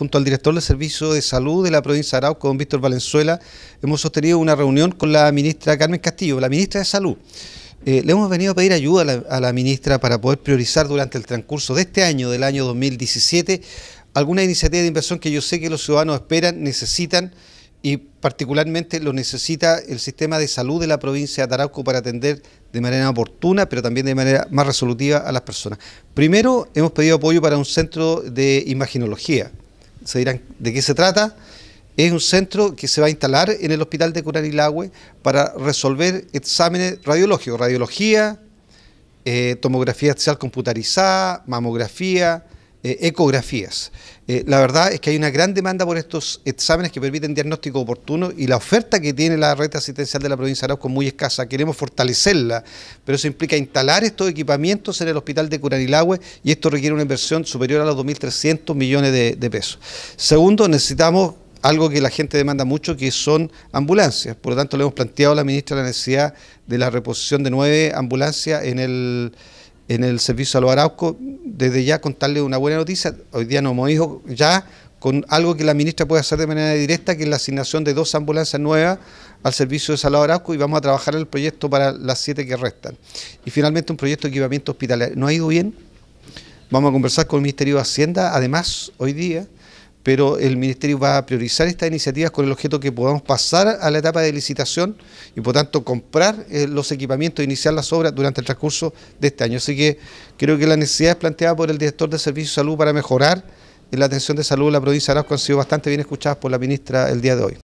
junto al director del Servicio de Salud de la provincia de Arauco, don Víctor Valenzuela, hemos sostenido una reunión con la ministra Carmen Castillo, la ministra de Salud. Eh, le hemos venido a pedir ayuda a la, ministra para poder priorizar durante el transcurso de este año, del año 2017, alguna iniciativa de inversión que yo sé que los ciudadanos esperan, necesitan y particularmente lo necesita el sistema de salud de la provincia de Arauco para atender de manera oportuna, pero también de manera más resolutiva a las personas. Primero, hemos pedido apoyo para un centro de imaginología, se dirán de qué se trata. Es un centro que se va a instalar en el hospital de Curanilagüe para resolver exámenes radiológicos, radiología, eh, tomografía axial computarizada, mamografía, eh, ecografías. Eh, la verdad es que hay una gran demanda por estos exámenes que permiten diagnóstico oportuno y la oferta que tiene la red asistencial de la provincia de Arauco es muy escasa. Queremos fortalecerla, pero eso implica instalar estos equipamientos en el hospital de Curanilagüe y esto requiere una inversión superior a los 2.300 millones de, pesos. Segundo, necesitamos algo que la gente demanda mucho, que son ambulancias. Por lo tanto, le hemos planteado a la ministra la necesidad de la reposición de nueve ambulancias en el, en el servicio a los Arauco desde ya contarle una buena noticia. Hoy día nos hemos ido ya con algo que la ministra puede hacer de manera directa, que es la asignación de dos ambulancias nuevas al servicio de Salado Arauco y vamos a trabajar el proyecto para las siete que restan. Y finalmente un proyecto de equipamiento hospitalario. ¿No ha ido bien? Vamos a conversar con el Ministerio de Hacienda, además, hoy día, pero el Ministerio va a priorizar estas iniciativas con el objeto que podamos pasar a la etapa de licitación y por tanto comprar eh, los equipamientos e iniciar las obras durante el transcurso de este año. Así que creo que las necesidades planteada por el director de Servicios de Salud para mejorar la atención de salud en la provincia de Arauco han sido bastante bien escuchadas por la ministra el día de hoy.